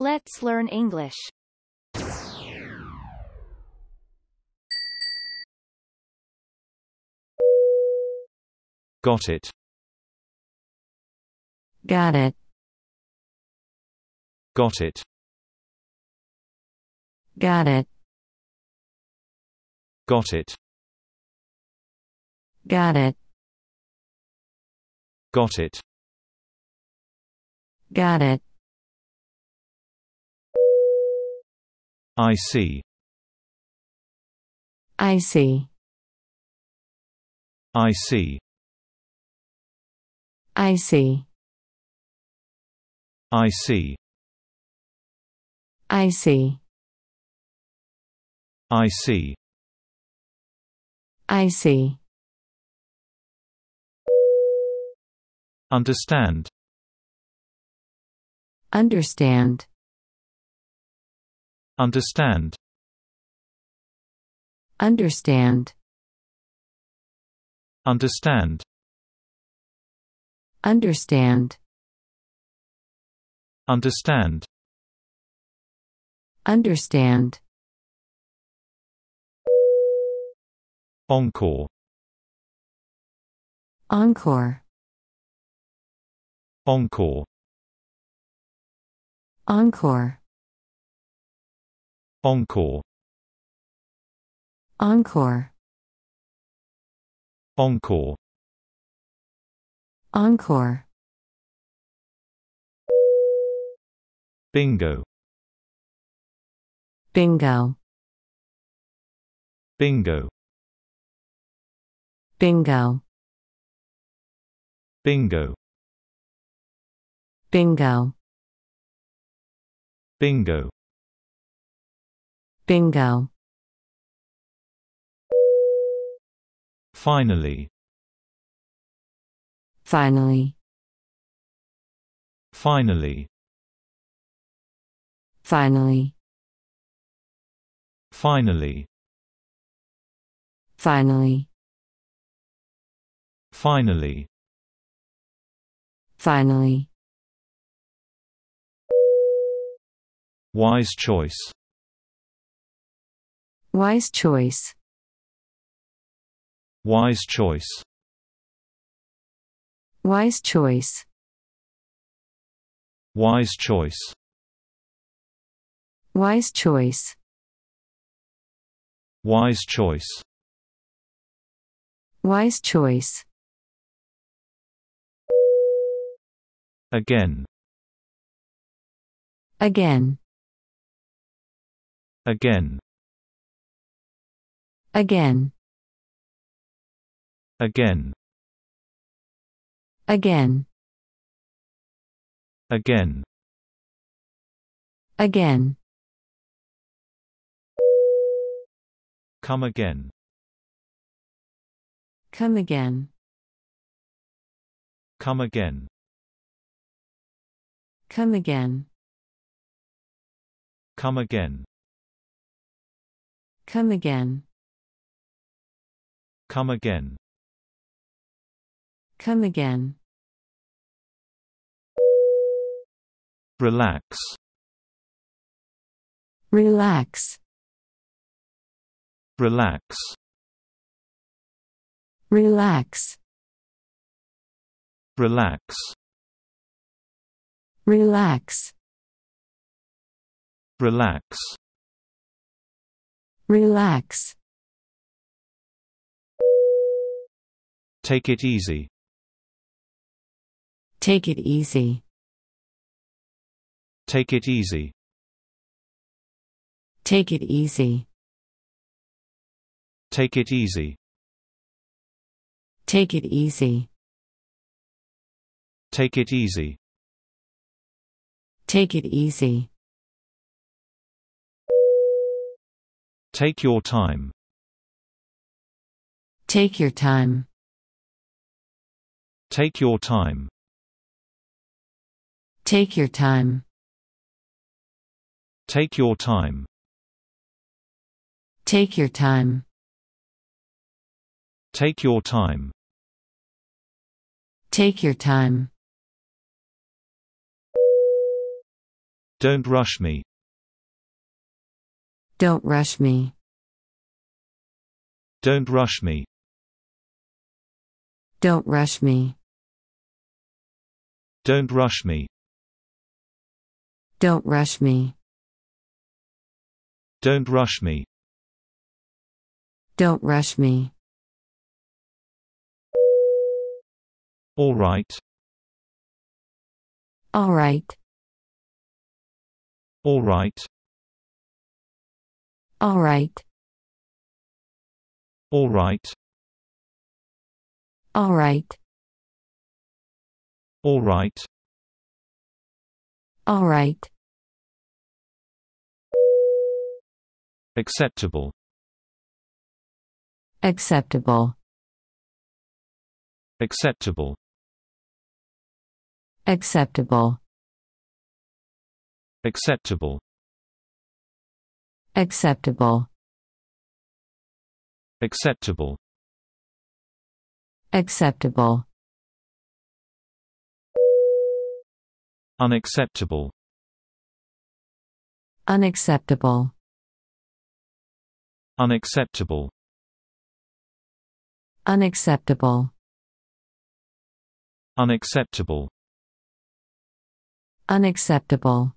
Let's learn English. Got it. Got it. Got it. Got it. Got it. Got it. Got it. Got it. I see. I see. I see. I see. I see. I see. I see. I see. Understand. Understand. Understand. Understand. Understand. Understand. Understand. Understand. Encore. Encore. Encore. Encore. Encore. Encore. Encore. Encore. Bingo. Bingo. Bingo. Bingo. Bingo. Bingo. Bingo. Bingo. Finally. Finally. Finally. Finally. Finally. Finally. Finally. Finally. Wise choice. Wise choice. Wise choice. Wise choice. Wise choice. Wise choice. Wise choice. Wise choice. Again. Again. Again. Again. Again. Again. Again. Again. Come again. Come again. Come again. Come again. Come again. Come again. Come again. Come again. Relax. Relax. Relax. Relax. Relax. Relax. Relax. Relax. Take it easy. Take it easy. Take it easy. Take it easy. Take it easy. Take it easy. Take it easy. Take it easy. Take your time. Take your time. Take your time. Take your time. Take your time. Take your time. Take your time. Take your time. Don't rush me. Don't rush me. Don't rush me. Don't rush me. Don't rush me. Don't rush me. Don't rush me. Don't rush me. All right. All right. All right. All right. All right. All right. All right. All right. Acceptable. Acceptable. Acceptable. Acceptable. Acceptable. Acceptable. Acceptable. Acceptable. Unacceptable. Unacceptable. Unacceptable. Unacceptable. Unacceptable. Unacceptable.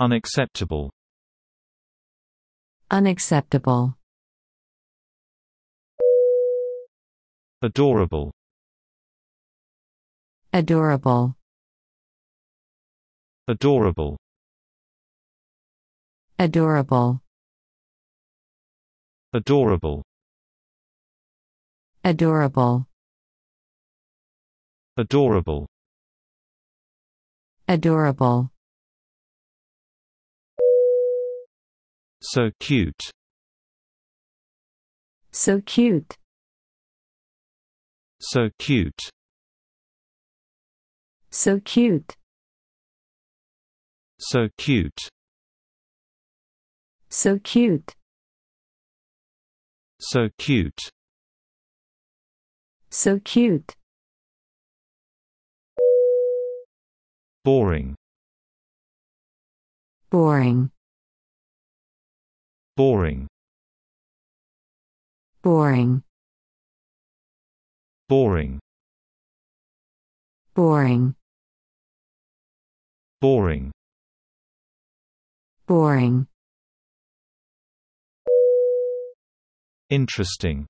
Unacceptable. Unacceptable. Adorable. Adorable Adorable. Adorable. Adorable. Adorable. Adorable. Adorable. So cute. So cute. So cute. So cute. So cute. So cute. So cute. So cute. Boring. Boring. Boring. Boring. Boring. Boring. Boring. Boring. Interesting.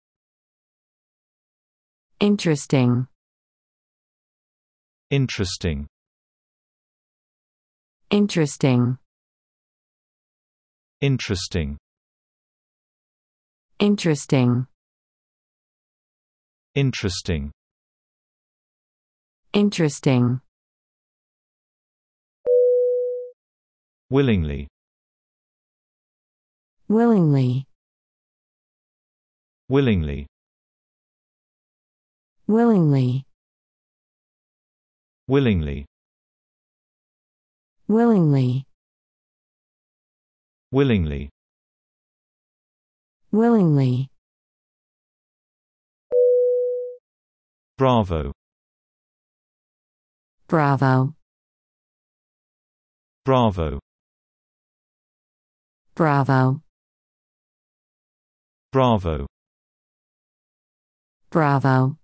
Interesting. Interesting. Interesting. Interesting. Interesting. Interesting. Interesting. Willingly willingly willingly willingly willingly willingly willingly willingly bravo bravo bravo bravo Bravo. Bravo.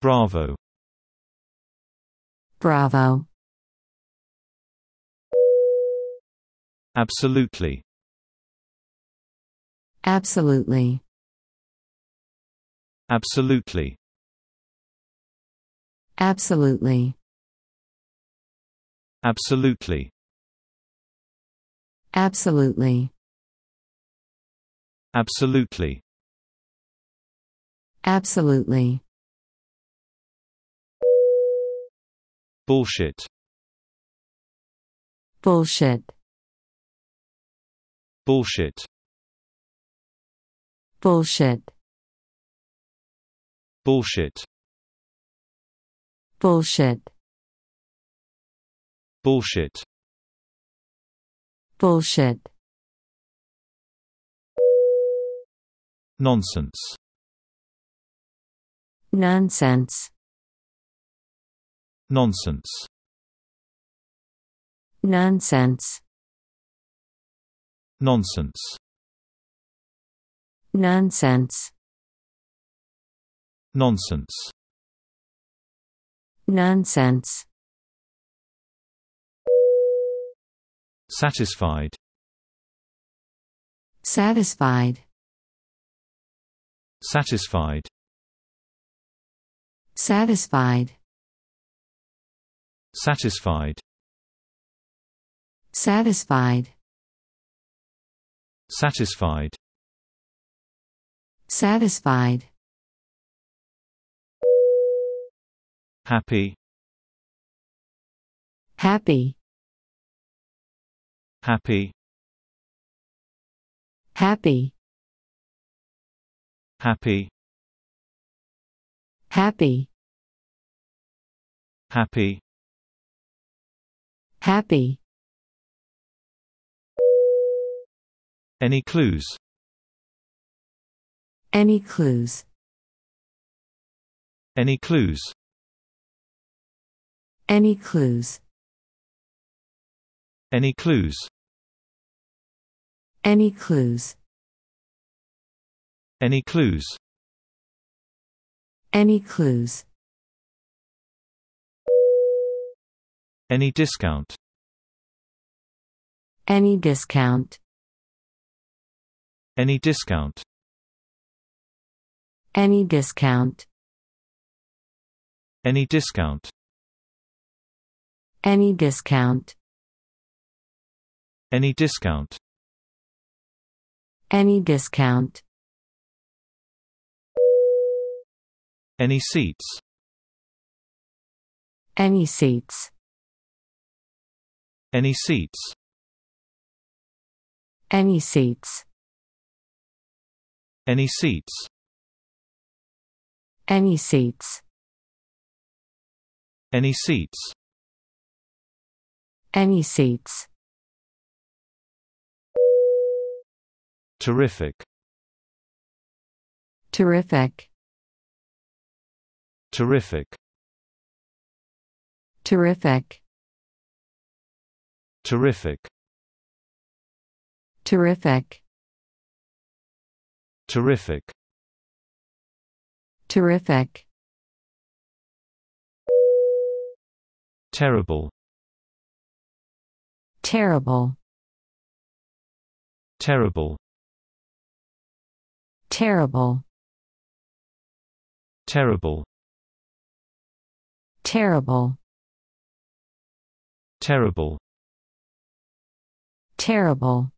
Bravo. Bravo. Absolutely. Absolutely. Absolutely. Absolutely. Absolutely. Absolutely. Absolutely. Absolutely. Bullshit. Bullshit. Bullshit. Bullshit. Bullshit. Bullshit. Bullshit. Bullshit. Nonsense. Nonsense. Nonsense. Nonsense. Nonsense. Nonsense. Nonsense. Nonsense. Satisfied. Satisfied. Satisfied. Satisfied. Satisfied. Satisfied. Satisfied. Satisfied. Happy. Happy. Happy. Happy happy happy happy happy any clues any clues any clues any clues any clues any clues any clues? Any clues? Any discount? Any discount? Any discount? Any discount? Any discount? Any discount? Any discount? Any discount? Any seats? Any seats? Any seats? Any seats? Any seats? Any seats? Any seats? Any seats? Terrific. Terrific. Terrific. Terrific. Terrific. Terrific. Terrific. Terrific. Terrible. Terrible. Terrible. Terrible. Terrible. Terrible. Terrible. Terrible.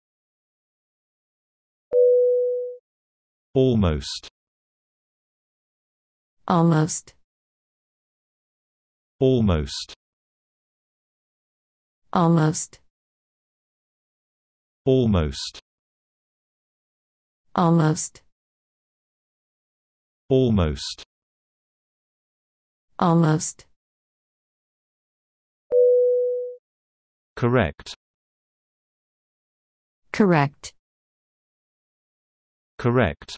Almost. Almost. Almost. Almost. Almost. Almost. Almost. Almost. Correct. Correct. Correct.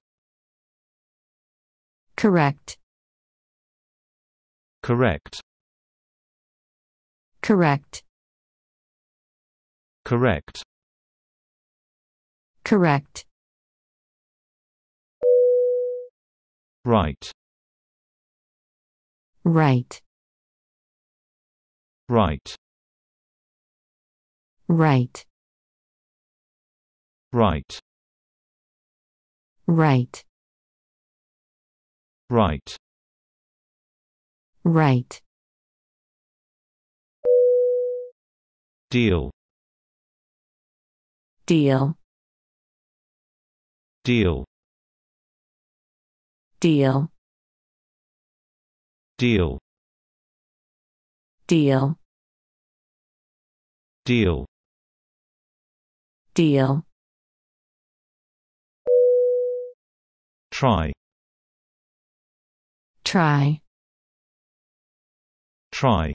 Correct. Correct. Correct. Correct. Correct. Right. Right. Right. Right. Right. Right. Right. Right. Deal. Deal. Deal. Deal. Deal. Deal. Deal. Deal. Try. Try. Try.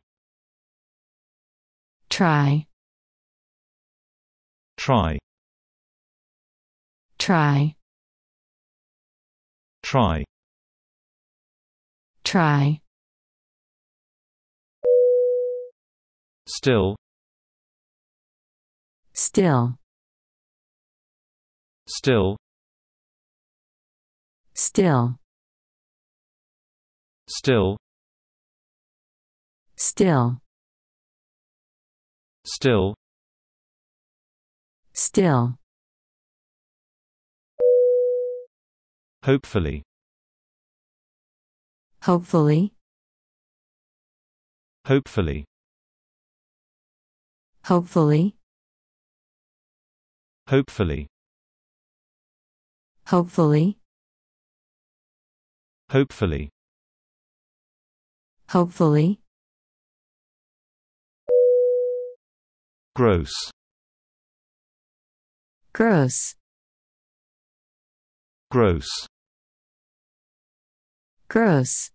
Try. Try. Try. Try. Try. Still. Still still still still still still still hopefully hopefully hopefully hopefully hopefully Hopefully. Hopefully. Hopefully. Gross. Gross. Gross. Gross.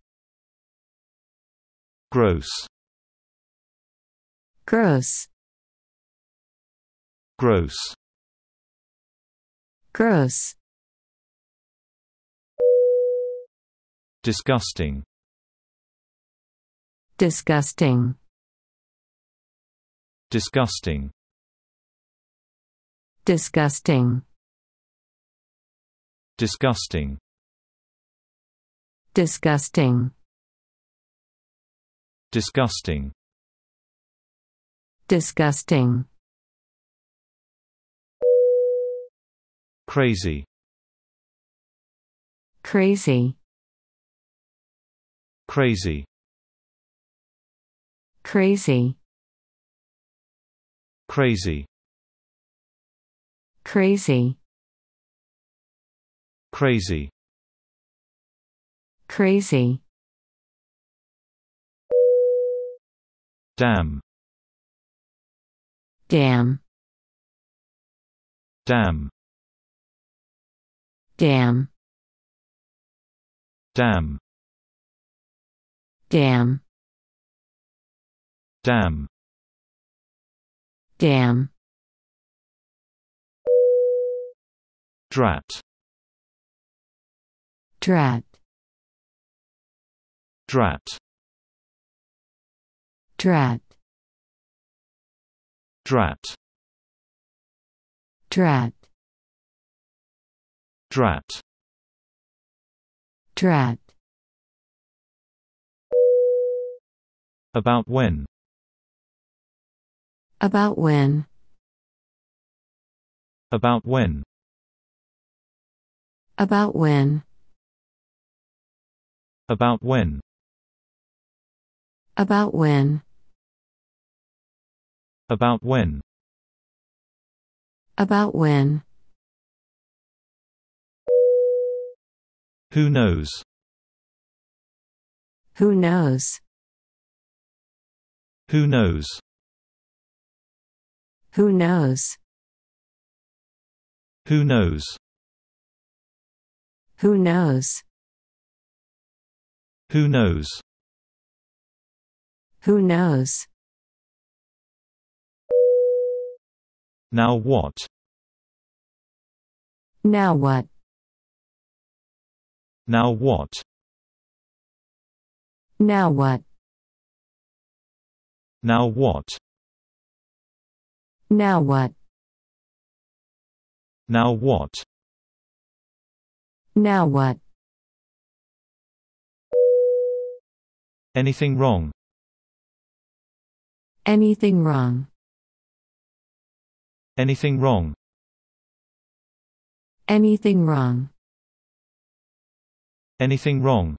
Gross. Gross. Gross. Gross. Disgusting. Disgusting. Disgusting. Disgusting. Disgusting. Disgusting. Disgusting. Disgusting. Crazy. Crazy. Crazy. Crazy. Crazy. Crazy. Crazy. Crazy. Damn. Damn. Damn. Damn. Damn. Dam. Dam. Dam. Drat. Drat. Drat. Drat. Drat. Drat. Drat. Drat. About when? About when? About when? About when? About when? About when? About when? About when? Who knows? Who knows? Who knows? Who knows? Who knows? Who knows? Who knows? Who knows? Now what? Now what? Now what? Now what? Now what? Now what? Now what? Now what? Anything wrong? Anything wrong? Anything wrong? Anything wrong? Anything wrong?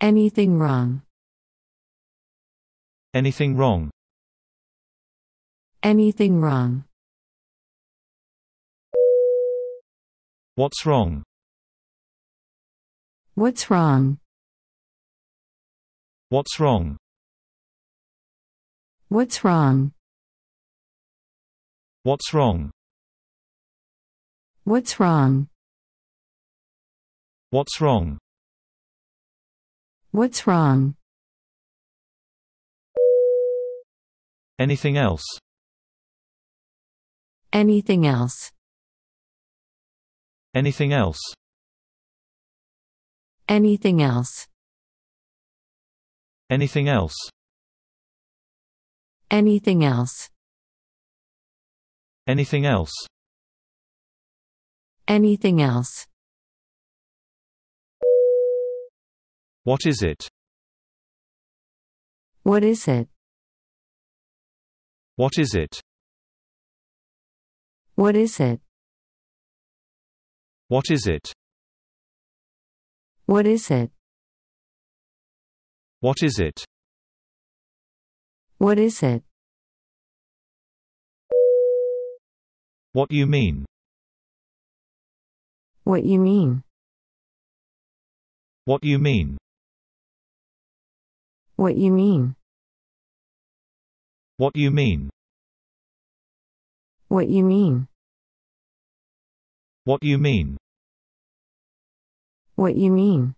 Anything wrong? Anything wrong? Anything wrong? What's wrong? What's wrong? What's wrong? What's wrong? What's wrong? What's wrong? What's wrong? What's wrong? Anything else? Anything else? Anything else? Anything else? Anything else? Anything else? Anything else? Anything else? What is it? What is it? What is it? What is it? What is it? What is it? What is it? What is it? What you mean? What you mean? What you mean? What you mean? What you mean? What you mean? What you mean? What you mean?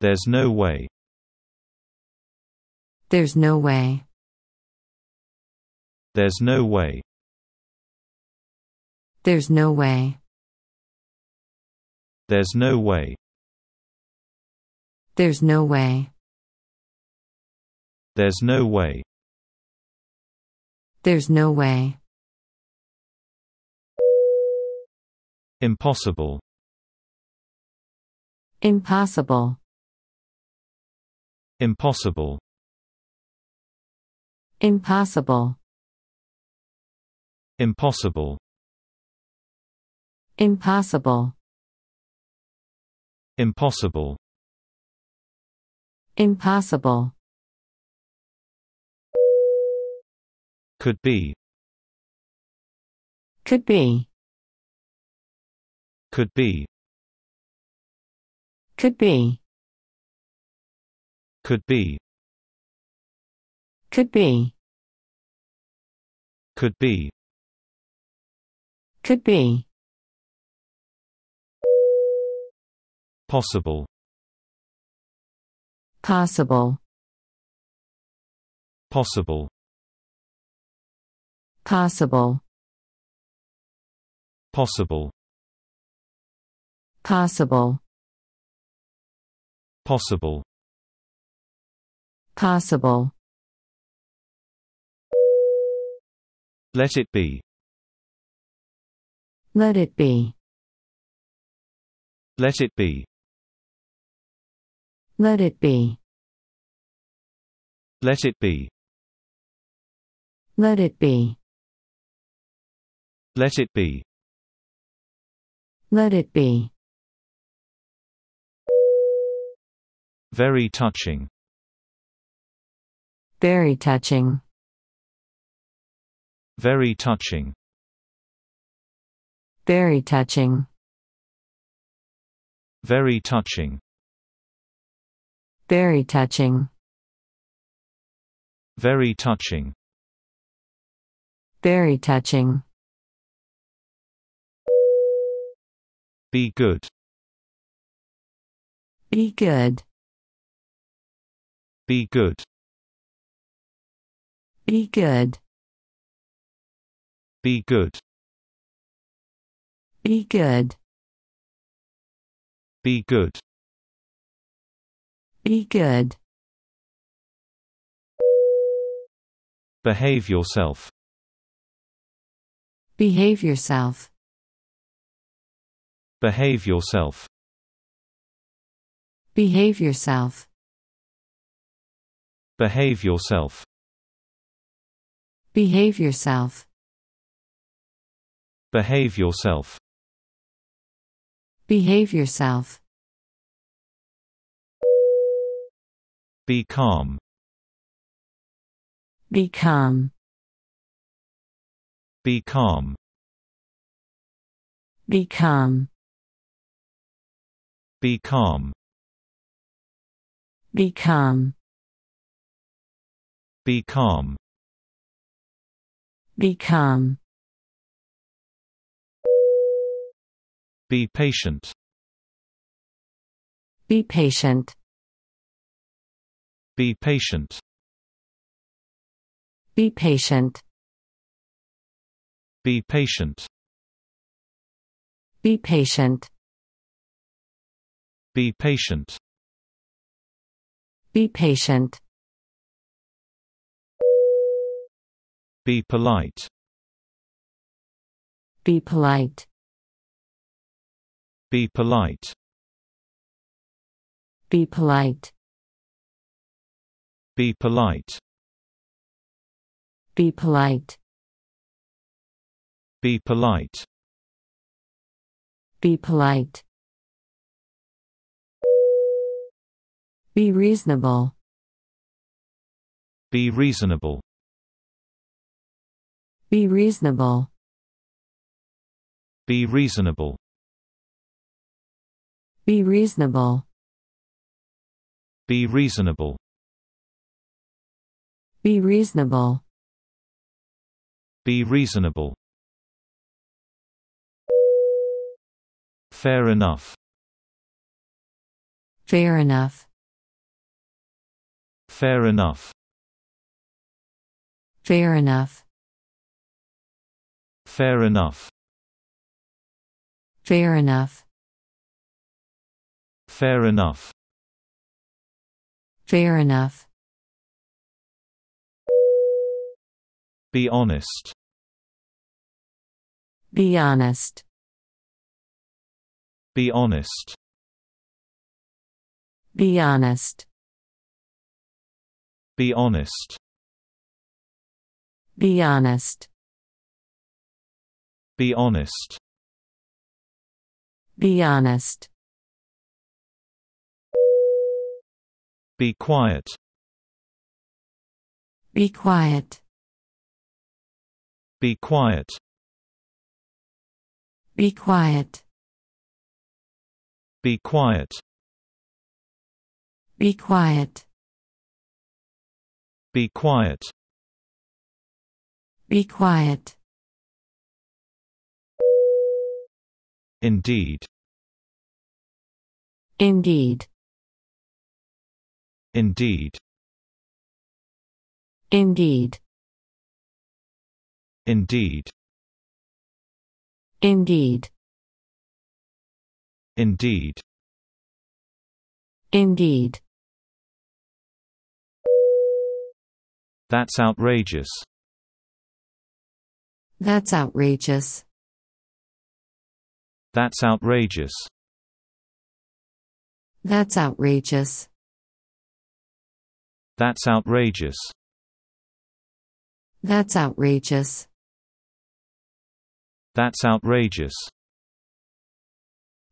There's no way. There's no way. There's no way. There's no way. There's no way. There's no way. There's no way. There's no way. Impossible. Impossible. Impossible. Impossible. Impossible. Impossible. Impossible. Impossible. Could be. Could be. Could be. Could be. Could be. Could be. Could be. Could be. Possible. Possible. Possible. Possible. Possible. Possible. Possible. Possible. Let it be. Let it be. Let it be. Let it be. Let it be. Let it be. Let it be. Let it be. Very touching. Very touching. Very touching. Very touching. Very touching. Very touching. Very touching. Very touching. Be good. Be good. Be good. Be good. Be good. Be good. Be good. Be good. Behave yourself. Behave yourself. Behave yourself. Behave yourself. Behave yourself. Behave yourself. Behave yourself. Behave yourself. Be calm. Be calm. Be calm. Be calm. Become. Become. Become. Become. Be patient. Be patient. Be patient. Be patient. Be patient. Be patient. Be patient. Be patient. Be polite. Be polite. Be polite. Be polite. Be polite. Be polite. Be polite. Be polite. Be reasonable. Be reasonable. Be reasonable. Be reasonable. Be reasonable. Be reasonable. Be reasonable. Be reasonable. Fair enough. Fair enough. Fair enough. Fair enough. Fair enough. Fair enough. Fair enough. Fair enough. Be honest. Be honest. Be honest. Be honest. Be honest. Be honest. Be honest. Be honest. Be quiet. Be quiet. Be quiet. Be quiet. Be quiet. Be quiet. Be quiet. Be quiet. Indeed. Indeed. Indeed. Indeed. Indeed. Indeed. Indeed. Indeed. That's outrageous. That's outrageous. That's outrageous. That's outrageous. That's outrageous. That's outrageous. That's outrageous.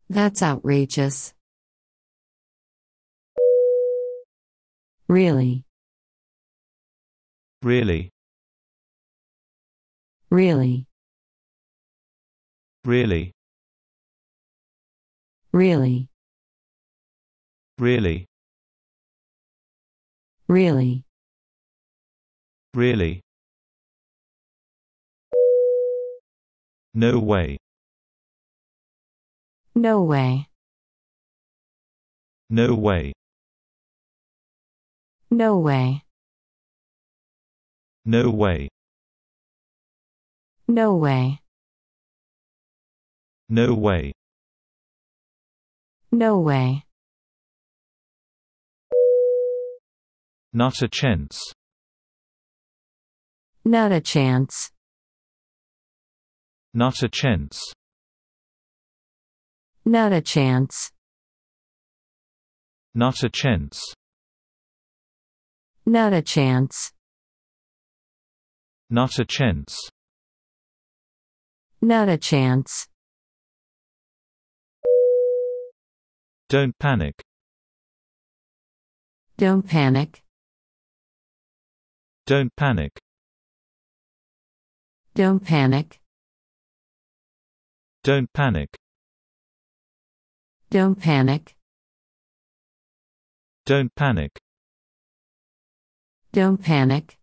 That's outrageous. Really? Really. Really. Really. Really. Really. Really. Really. No way. No way. No way. No way. No way. No way. No way. No way. Not a chance. Not a chance. Not a chance. Not a chance. Not a chance. Not a chance. Not a chance. Not a chance. Don't panic. Don't panic. Don't panic. Don't panic. Don't panic. Don't panic. Don't panic. Don't panic.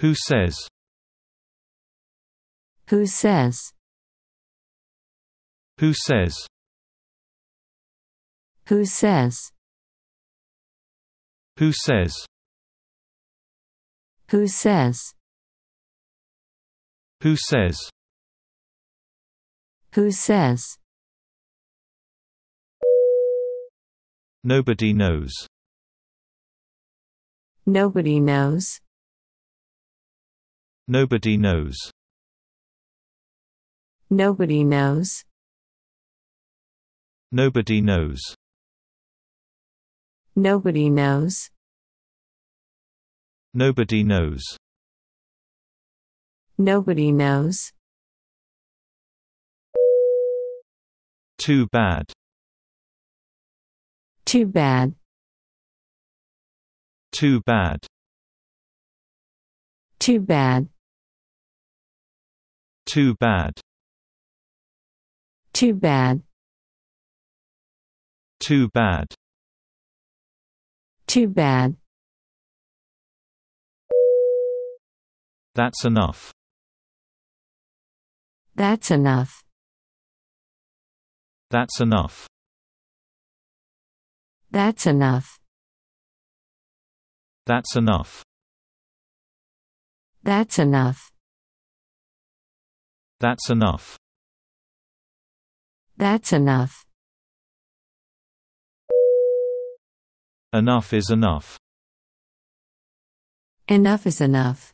Who says? Who says? Who says? Who says? Who says? Who says? Who says? Who says? Nobody knows. Nobody knows. Nobody knows. Nobody knows. Nobody knows. Nobody knows. Nobody knows. Nobody knows. Too bad. Too bad. Too bad. Too bad. Too bad. Too bad. Too bad. Too bad. That's enough. That's enough. That's enough. That's enough. That's enough. That's enough. That's enough. That's enough. Enough is enough. Enough is enough.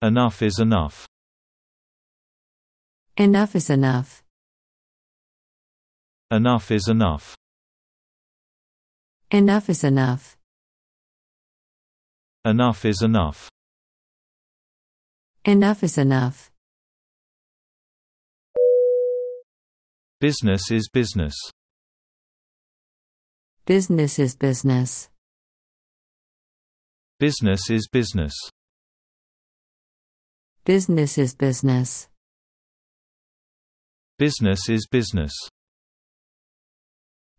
Enough is enough. Enough is enough. Enough is enough. Enough is enough. Enough is enough. Enough is enough. Business is business. Business is business. Business is business. Business is business. Business is business.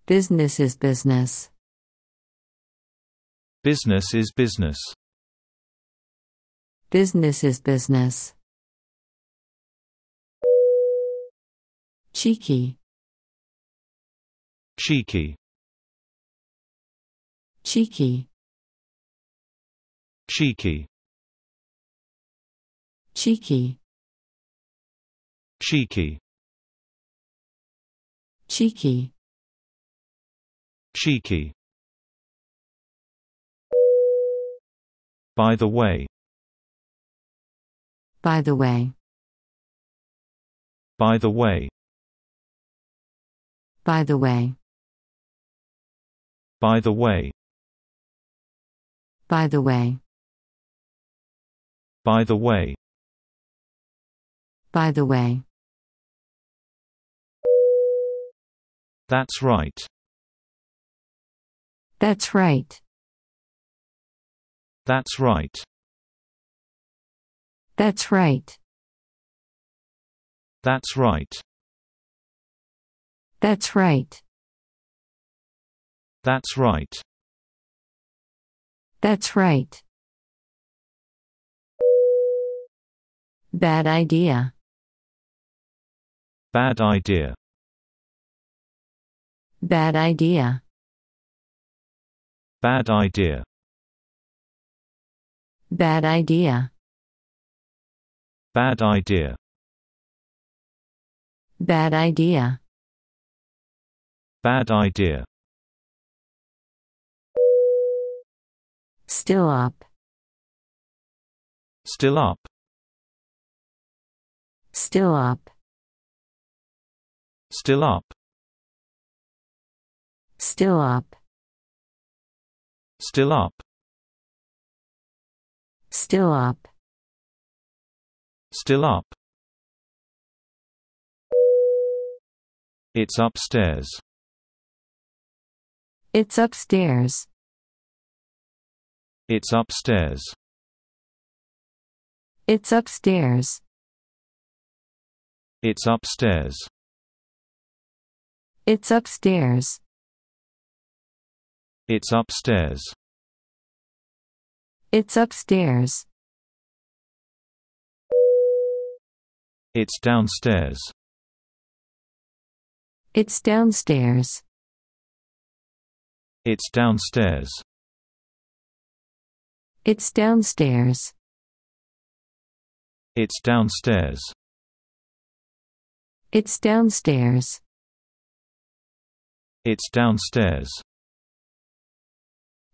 Business is business. Business is business. Business is business. Cheeky. Cheeky. Cheeky. Cheeky. Cheeky. Cheeky. Cheeky. Cheeky. By the way. By the way. By the way. By the way. By the way. By the way. By the way. By the way. That's right. That's right. That's right. That's right. That's right. That's right. That's right. That's right. Bad idea. Bad idea. Bad idea. Bad idea. Bad idea. Bad idea. Bad idea. Bad idea. Still up. Still up. Still up. Still up. Still up. Still up. Still up. Still up. It's upstairs. It's upstairs. It's upstairs. It's upstairs. It's upstairs. It's upstairs. It's upstairs. It's upstairs. It's downstairs. It's downstairs. It's downstairs. It's downstairs. It's downstairs. It's downstairs. It's downstairs.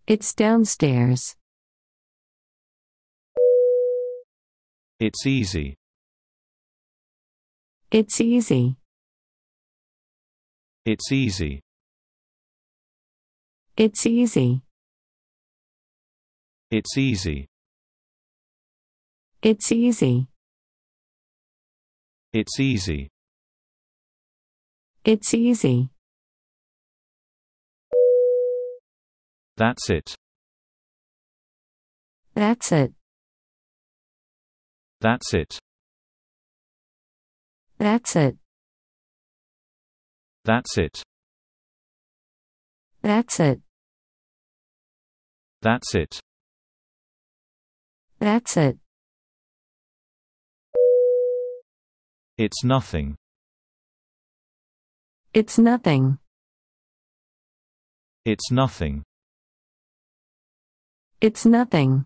It's downstairs. It's easy. It's easy. It's easy. It's easy. It's easy. It's easy. It's easy. It's easy. That's it. That's it. That's it. That's it. That's it. That's it. That's it. That's it. It's nothing. It's nothing. It's nothing. It's nothing.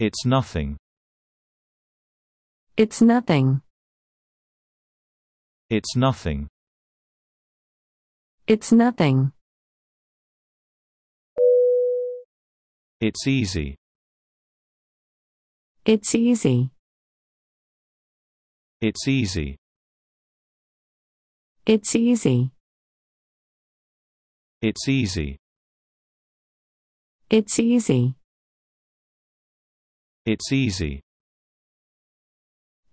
It's nothing. It's nothing. It's nothing. It's nothing. It's easy. It's easy. It's easy. It's easy. It's easy. It's easy. It's easy.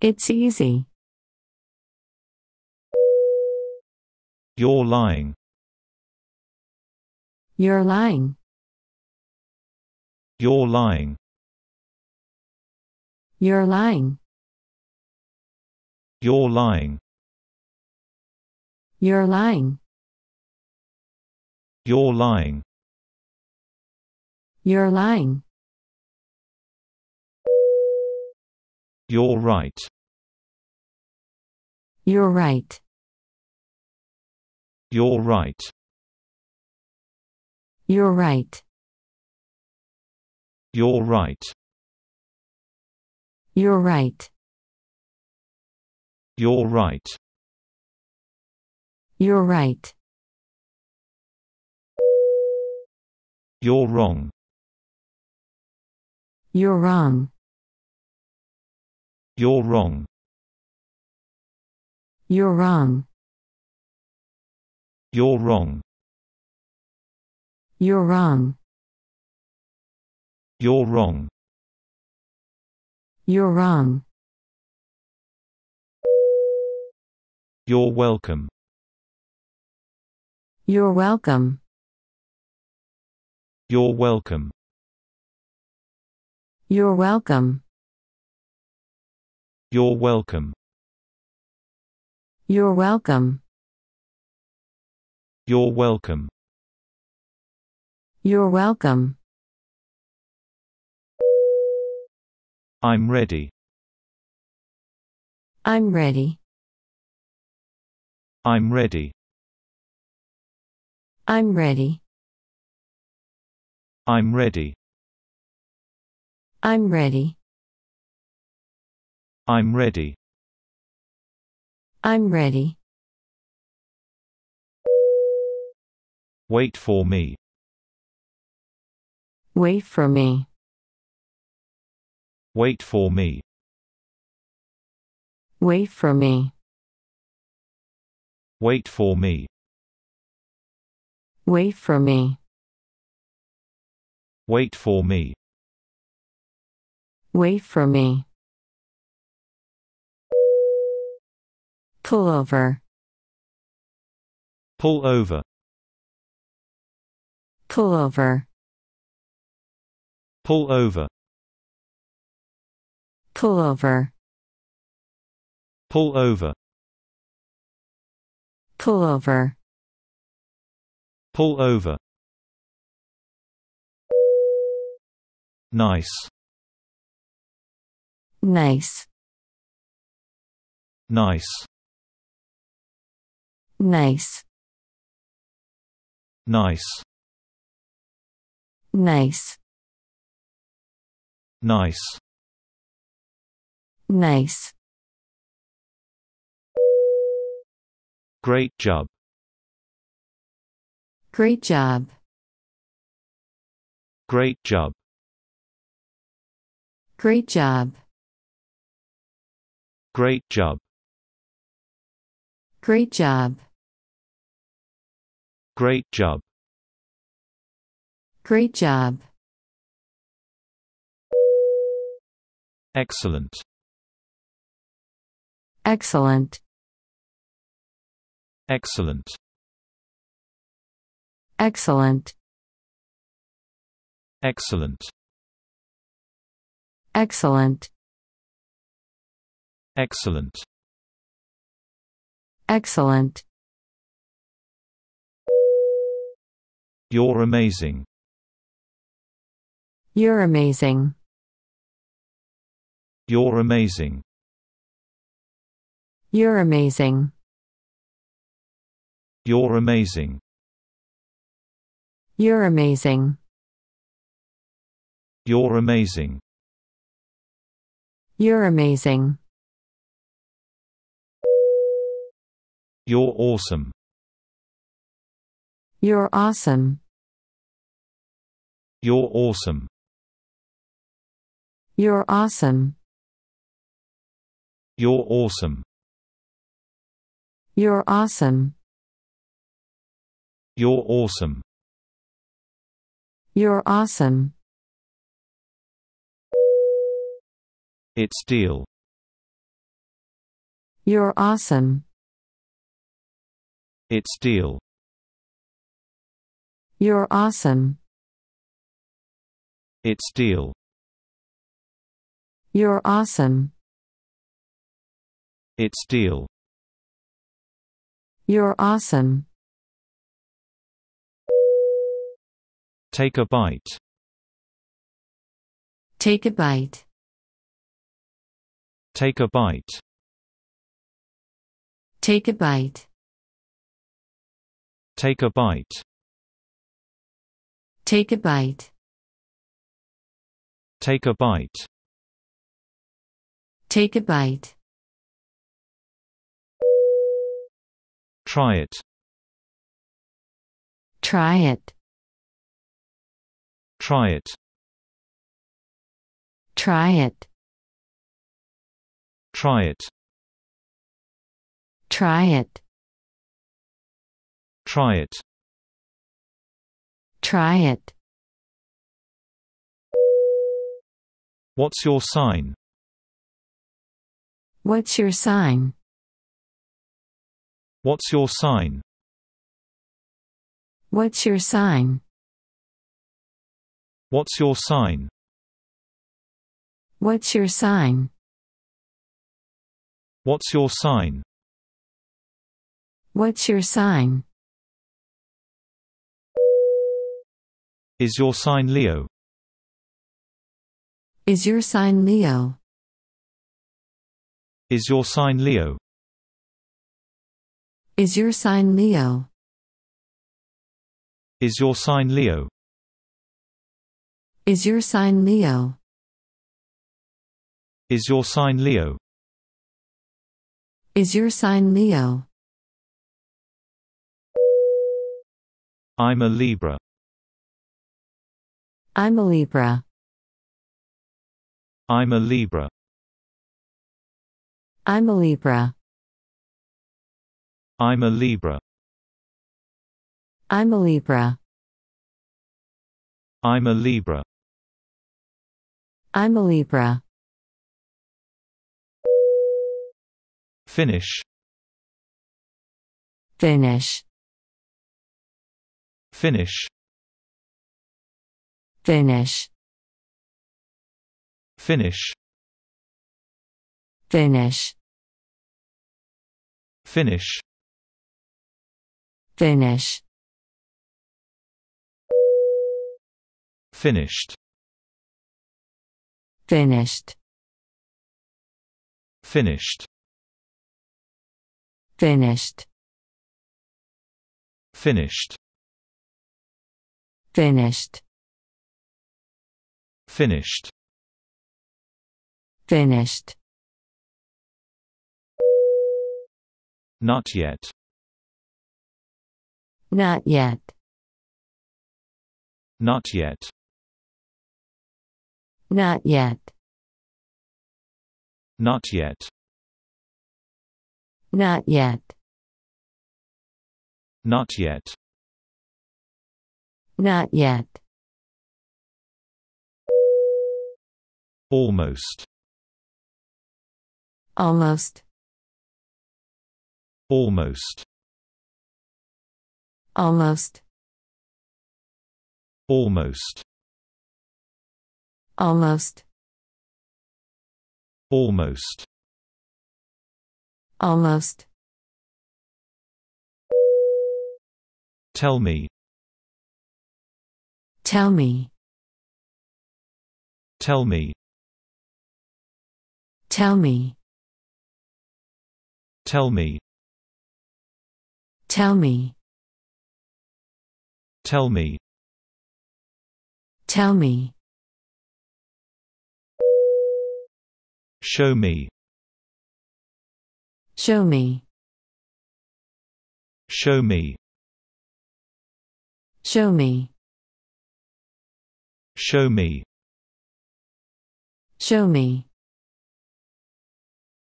It's easy. You're lying. You're lying. You're lying. You're lying. You're lying. You're lying. You're lying. You're lying. You're right. You're right. You're right. You're right. You're right. You're right. You're right. You're right. You're wrong. You're wrong. You're wrong. You're wrong. You're wrong. You're wrong. You're wrong. You're wrong. You're welcome. You're welcome. You're welcome. You're welcome. You're welcome. You're welcome. You're welcome. You're welcome. I'm ready. I'm ready. I'm ready. I'm ready. I'm ready. I'm ready. I'm ready. I'm ready. Wait for me. Wait for me. Wait for me. Wait for me. Wait for me. Wait for me. Wait for me. Wait for me. Pull over. Pull over. Pull over. Pull over. Pull over. Pull over. Pull over. Pull over. Nice. Nice. Nice. Nice. Nice. Nice. Nice. Nice. Great job. Great job. Great job. Great job. Great job. Great job. Great job. Great job. Excellent. Excellent. Excellent. Excellent. Excellent. Excellent. Excellent. Excellent. You're amazing. You're amazing. You're amazing. You're amazing. You're amazing. You're amazing. You're amazing. You're amazing. You're awesome. You're awesome. You're awesome. You're awesome. You're awesome. You're awesome. You're awesome. You're awesome. It's deal. You're awesome. It's deal. You're awesome. It's deal. You're awesome. It's deal. You're awesome. Take a bite. Take a bite. Take a bite. Take a bite. Take a bite. Take a bite. Take a bite. Take a bite. Try it. Try it. Try it. Try it. Try it. Try it. Try it. Try it. What's your sign? What's your sign? What's your sign? What's your sign? What's your sign? What's your sign? What's your sign? What's your sign? Is your sign Leo? Is your sign Leo? Is your sign Leo? Is your sign Leo? Is your sign Leo? Is your sign Leo? Is your sign Leo? Is your sign Leo? I'm a Libra. I'm a Libra. I'm a Libra. I'm a Libra. I'm a Libra. I'm a Libra. I'm a Libra. I'm a Libra. Finish. Finish. Finish. Finish. Finish. Finish. Finish. Finish. Finished. Finished. Finished. Finished. Finished. Finished. Finished. Finished. Not yet. Not yet. Not yet. Not yet. Not yet. Not yet. Not yet. Not yet. Almost. Almost. Almost. Almost. Almost. Almost. Almost. Almost. Tell me. Tell me. Tell me. Tell me. Tell me. Tell me. Tell me. Tell me. Show me. Show me. Show me. Show me. Show me. Show me.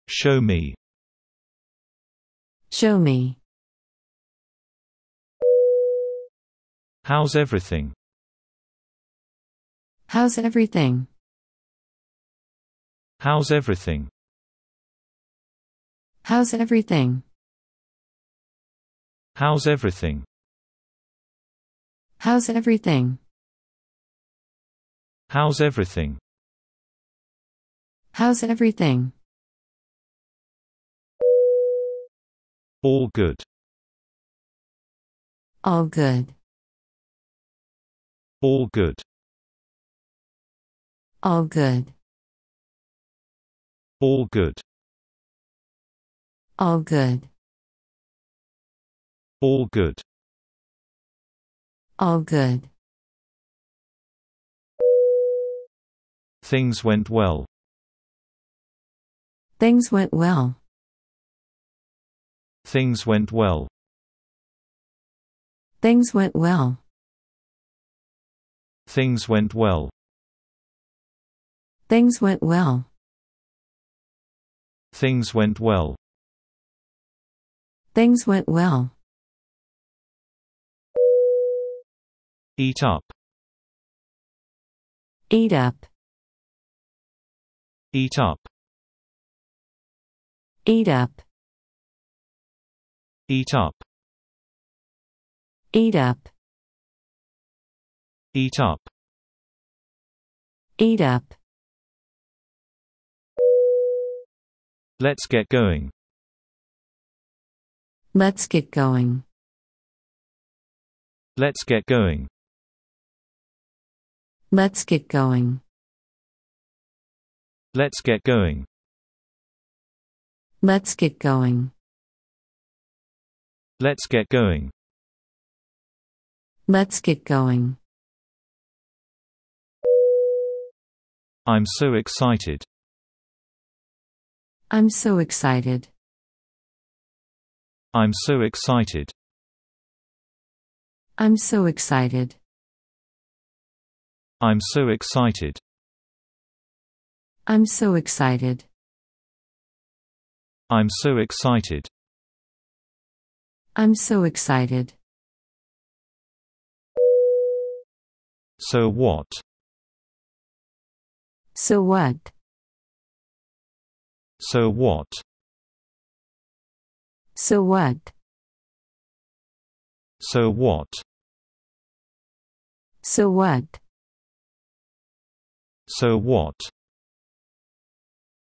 Show me. Show me. How's everything? How's everything? How's everything? How's everything? How's everything? How's everything? How's everything? How's everything? All good. All good. All good. All good. All good. All good. All good. All good. Things went well. Things went well. Things went well. Things went well. Things went well. Things went well. Things went well. Things went well. Eat up. Eat up. Eat up. Eat up. Eat up. Eat up. Eat up. Eat up. Let's get going. Let's get going. Let's get going. Let's get going. Let's get going. Let's get going. Let's get going. Let's get going. I'm so excited. I'm so excited. I'm so excited. I'm so excited. I'm so excited. I'm so excited. I'm so excited. I'm so excited. So what? So what? So what? So what? So what? So what? So what?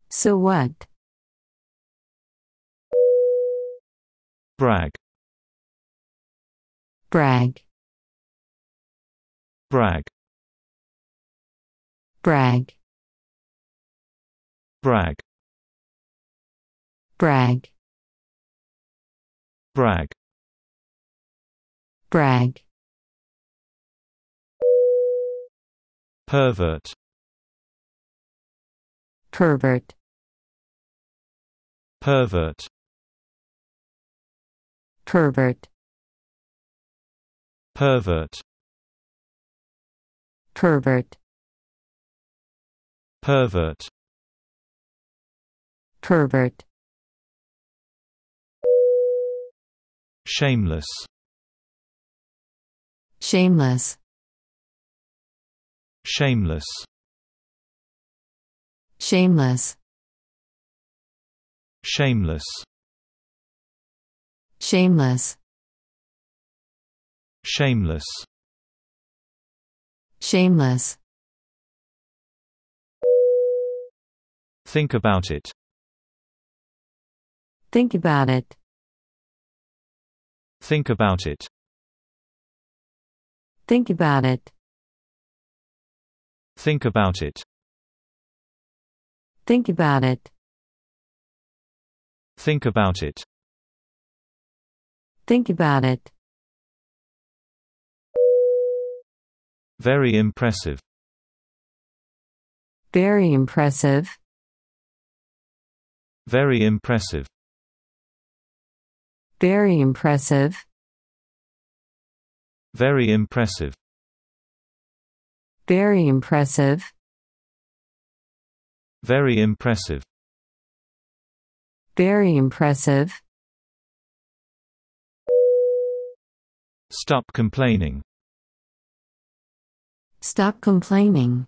So what? Brag brag brag brag brag brag brag brag pervert pervert pervert pervert pervert pervert pervert pervert shameless shameless shameless shameless shameless shameless Shameless. Shameless. Think about it. Think about it. Think about it. Think about it. Think about it. Think about it. Think about it. Think about it. Very impressive. Very impressive. Very impressive. Very impressive. Very impressive. Very impressive. Very impressive. Very impressive. Stop complaining. Stop complaining.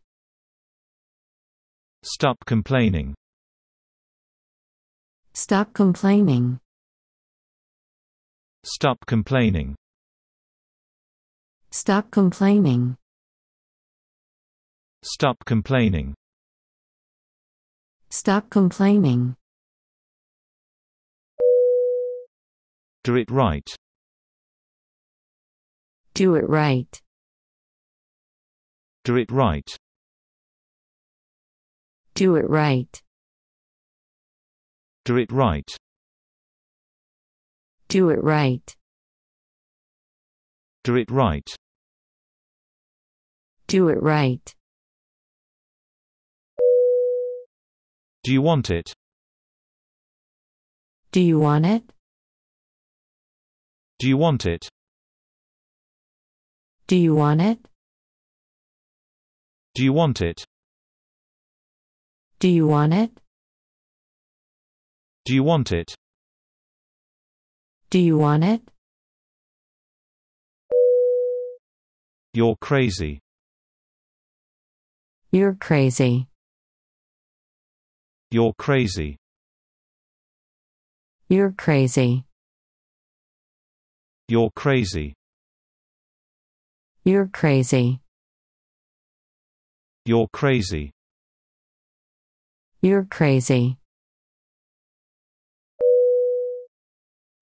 Stop complaining. Stop complaining. Stop complaining. Stop complaining. Stop complaining. Stop complaining. Do it right. Do it right. Do it right. Do it right. Do it right. Do it right. Do it right. Do it right. Do you want it? Do you want it? Do you want it? Do you want it? Do you want it? Do you want it? Do you want it? Do you want it? You're crazy. You're crazy. You're crazy. You're crazy. You're crazy. You're crazy. You're crazy. You're crazy.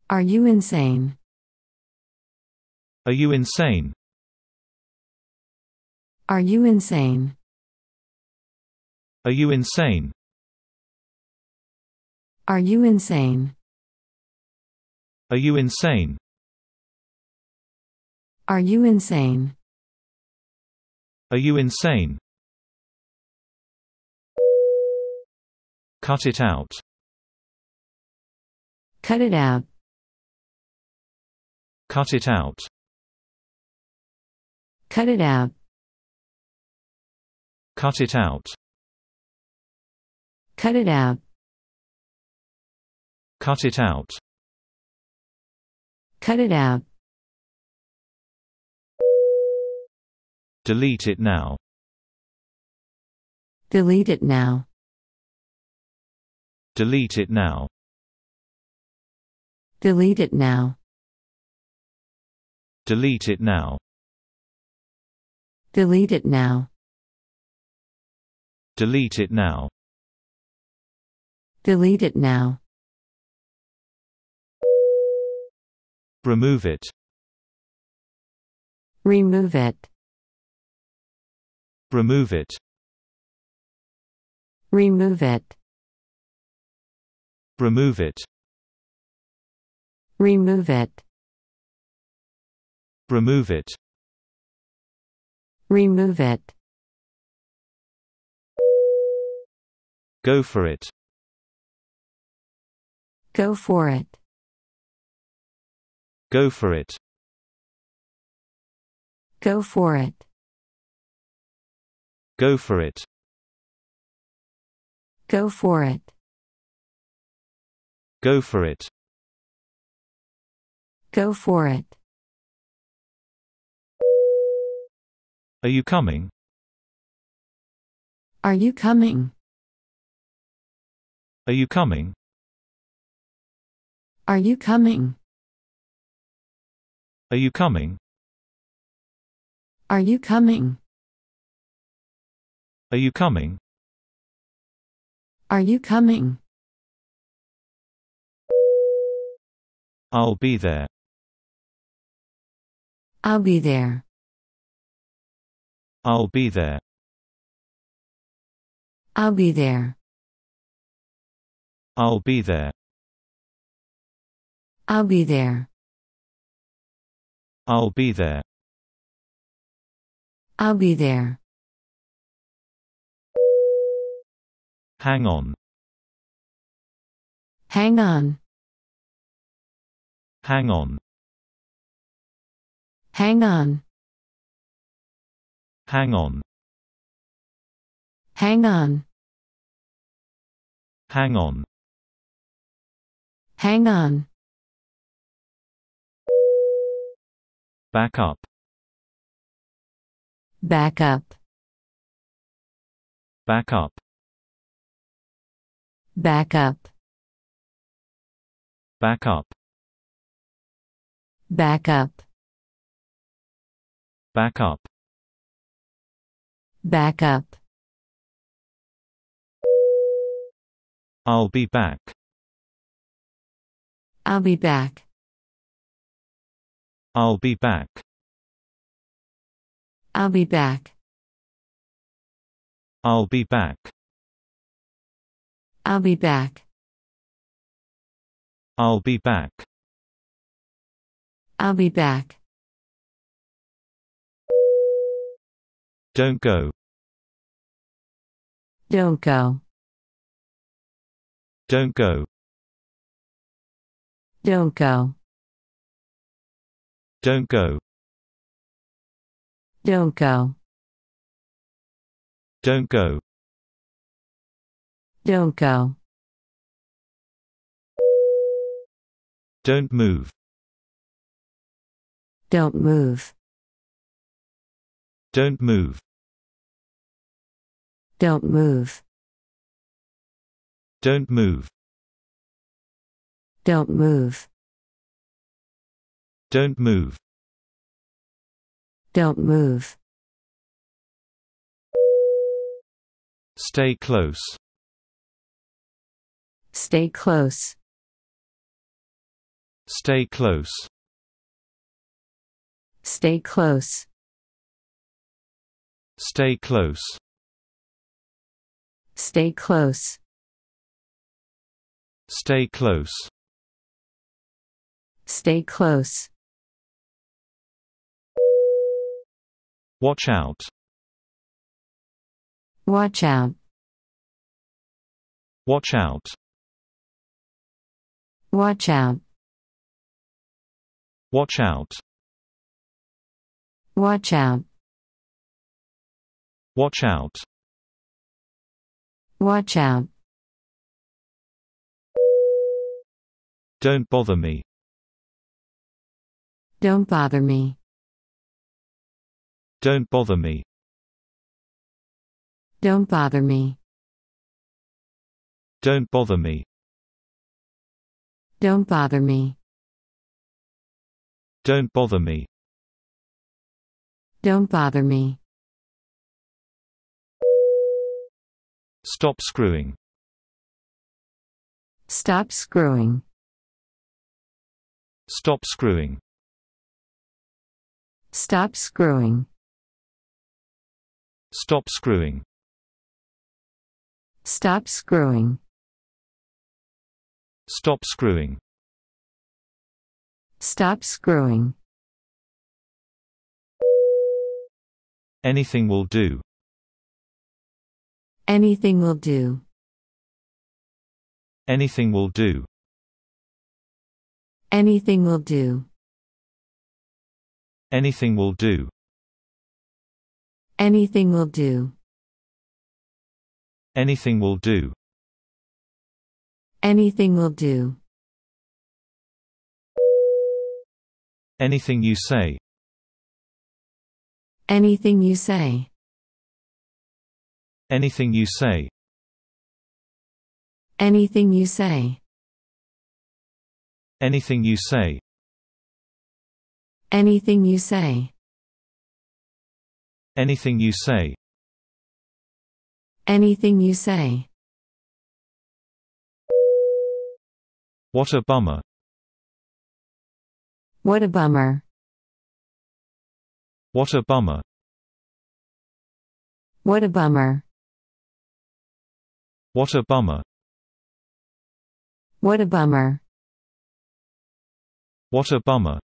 Are you insane? Are you insane? Are you insane? Are you insane? Are you insane? Are you insane? Are you insane? Are you insane? Cut it out. Cut it out. Cut it out. Cut it out. Cut it out. Cut it out. Cut it out. Cut it out. Delete it now. Delete it now. Delete it now. Delete it now. Delete it now. Delete it now. Delete it now. Delete it now. Remove it. Remove it. Remove it. Remove it. Remove it. Remove it. Remove it. Remove it. Go for it. Go for it. Go for it. Go for it. Go for it. Go for it. Go for it. Go for it. Are you coming? Are you coming? Are you coming? Are you coming? Are you coming? Are you coming? Are you coming? Are you coming? I'll be there. I'll be there. I'll be there. I'll be there. I'll be there. I'll be there. I'll be there. I'll be there. Hang on. Hang on. Hang on. Hang on. Hang on. Hang on. Hang on. Hang on. Back up. Back up. Back up. Back up. Back up. Back up. Back up. Back up. I'll be back. I'll be back. I'll be back. I'll be back. I'll be back. I'll be back. I'll be back. I'll be back. Don't go. Don't go. Don't go. Don't go. Don't go. Don't go. Don't go. Don't go. Don't move. Don't move. Don't move. Don't move. Don't move. Don't move. Don't move. Don't move. Stay close. Stay close. Stay close. Stay close. Stay close. Stay close. Stay close. Stay close. Watch out. Watch out. Watch out. Watch out. Watch out. Watch out. Watch out. Watch out. Don't bother me. Don't bother me. Don't bother me. Don't bother me. Don't bother me. Don't bother me. Don't bother me. Don't bother me. Stop screwing. Stop screwing. Stop screwing. Stop screwing. Stop screwing. Stop screwing. Stop screwing. Stop screwing. Anything will do. Anything will do. Anything will do. Anything will do. Anything will do. Anything will do. Anything will do. Anything will do. Anything you say. Anything you say. Anything you say. Anything you say. Anything you say. Anything you say. Anything you say. Anything you say. What a bummer. What a bummer. What a bummer. What a bummer. What a bummer. What a bummer. What a bummer.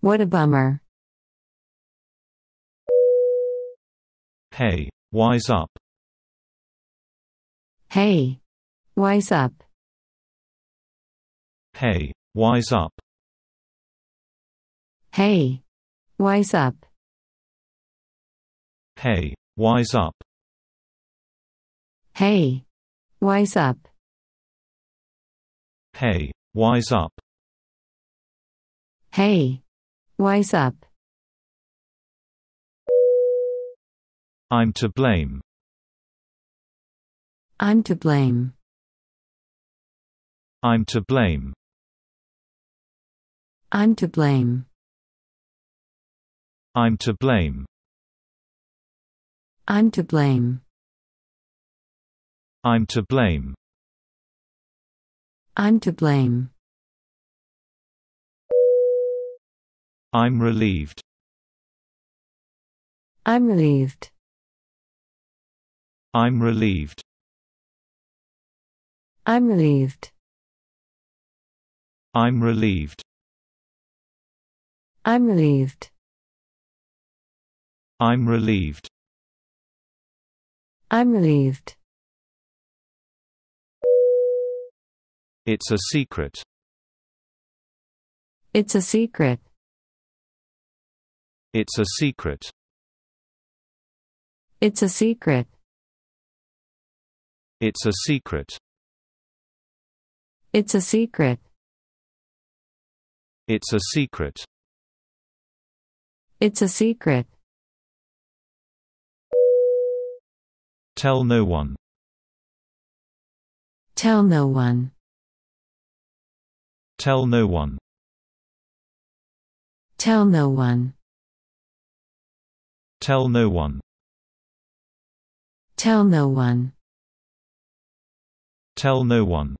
What a bummer. Hey, wise up. Hey, wise up. Hey, wise up. Hey, Wise up. Hey, wise up. Hey, wise up. Hey, wise up. Hey, wise up. I'm to blame. I'm to blame. I'm to blame. I'm to blame. I'm to blame. I'm to blame. I'm to blame. I'm to blame. I'm relieved. I'm relieved. I'm relieved. I'm relieved. I'm relieved. I'm relieved. I'm relieved. I'm relieved. It's a secret. It's a secret. It's a secret. It's a secret. It's a secret. It's a secret. It's a secret. It's a secret. Tell no one. Tell no one. Tell no one. Tell no one. Tell no one. Tell no one. Tell no one.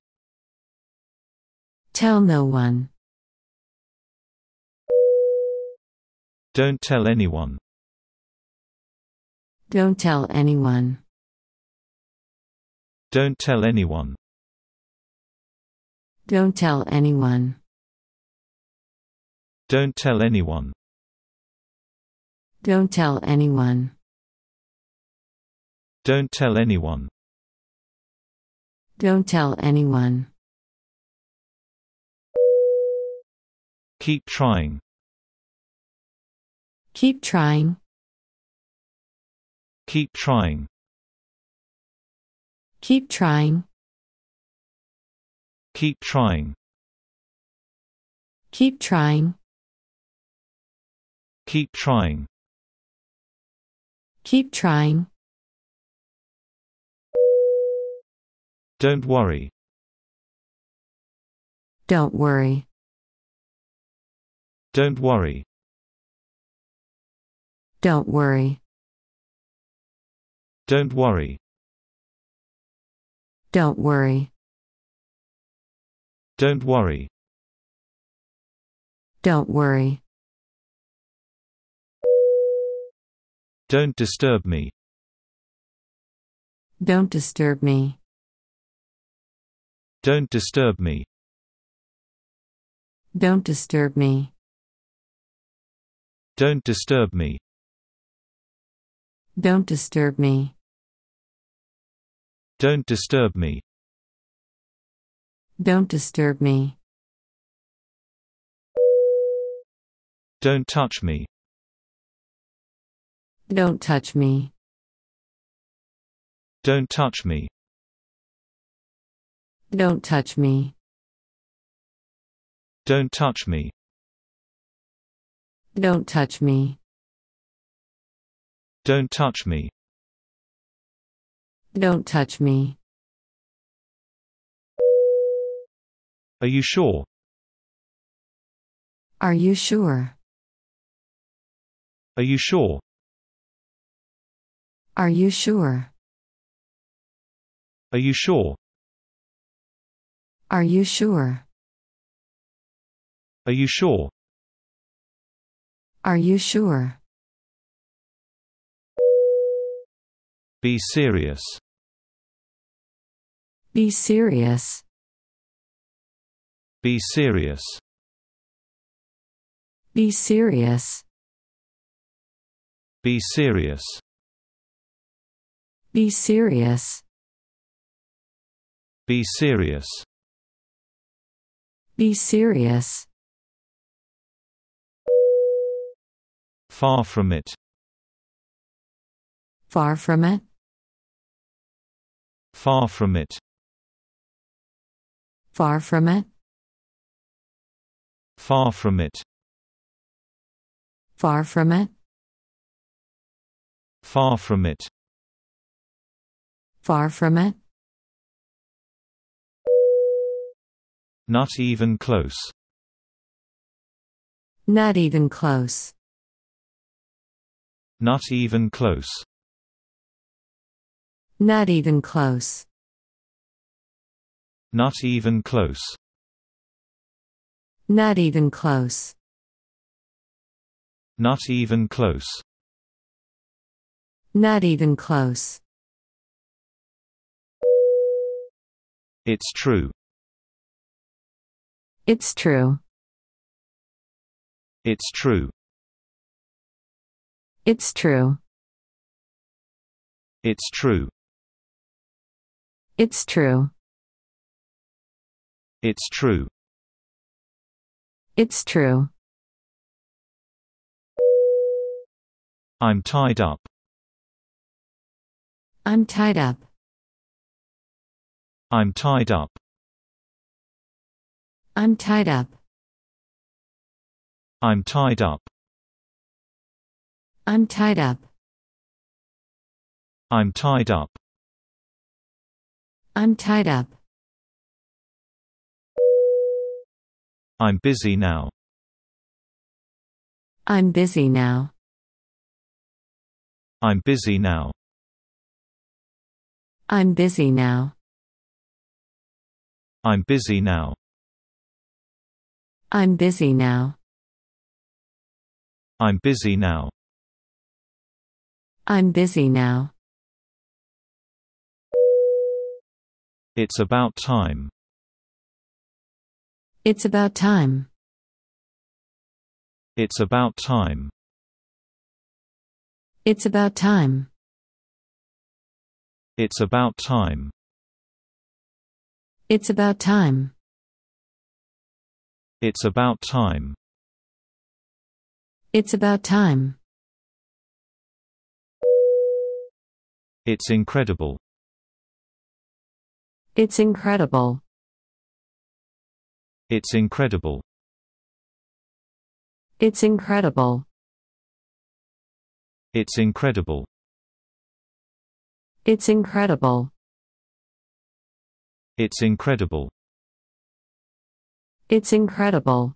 Tell no one. Don't tell anyone. Don't tell anyone. Don't tell anyone. Don't tell anyone. Don't tell anyone. Don't tell anyone. Don't tell anyone. Don't tell anyone. Keep trying. Keep trying. Keep trying. Keep trying. Keep trying. Keep trying. Keep trying. Keep trying. Don't worry. Don't worry. Don't worry. Don't worry. Don't worry. Don't worry. Don't worry. Don't worry. Don't disturb me. Don't disturb me. Don't disturb me. Don't disturb me. Don't disturb me. Don't disturb me. Don't disturb me. Don't disturb me. Don't touch me. Don't touch me. Don't touch me. Don't touch me. Don't touch me. Don't touch me. Don't touch me. Don't touch me. Are you sure? Are you sure? Are you sure? Are you sure? Are you sure? Are you sure? Are you sure? Are you sure? Be serious. Be serious. Be serious. Be serious. Be serious. Be serious. Be serious. Be serious. Far from it. Far from it. Far from it. Far from it. Far from it. Far from it. Far from it. Far from it. Not even close. Not even close. Not even close. Not even close. Not even close. Not even close. Not even close. Not even close. It's true. It's true. It's true. It's true. It's true. It's true. It's true. It's true. I'm tied up. I'm tied up. I'm tied up. I'm tied up. I'm tied up. I'm tied up. I'm tied up. I'm tied up. I'm busy now. I'm busy now. I'm busy now. I'm busy now. I'm busy now. I'm busy now. I'm busy now. I'm busy now. It's about time. It's about time. It's about time. It's about time. It's about time. It's about time. It's about time. It's about time. It's incredible. It's incredible. It's incredible. It's incredible. It's incredible. It's incredible. It's incredible. It's incredible.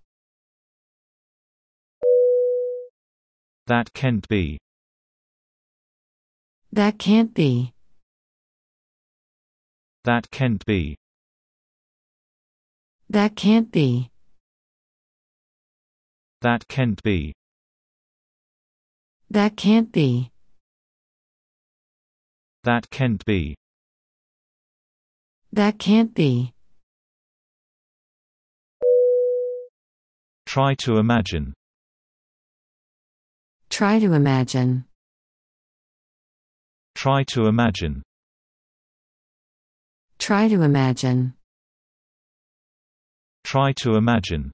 That can't be. That can't be. That can't be. That can't be. That can't be. That can't be. That can't be. That can't be. Try to imagine. Try to imagine. Try to imagine. Try to imagine. Try to imagine.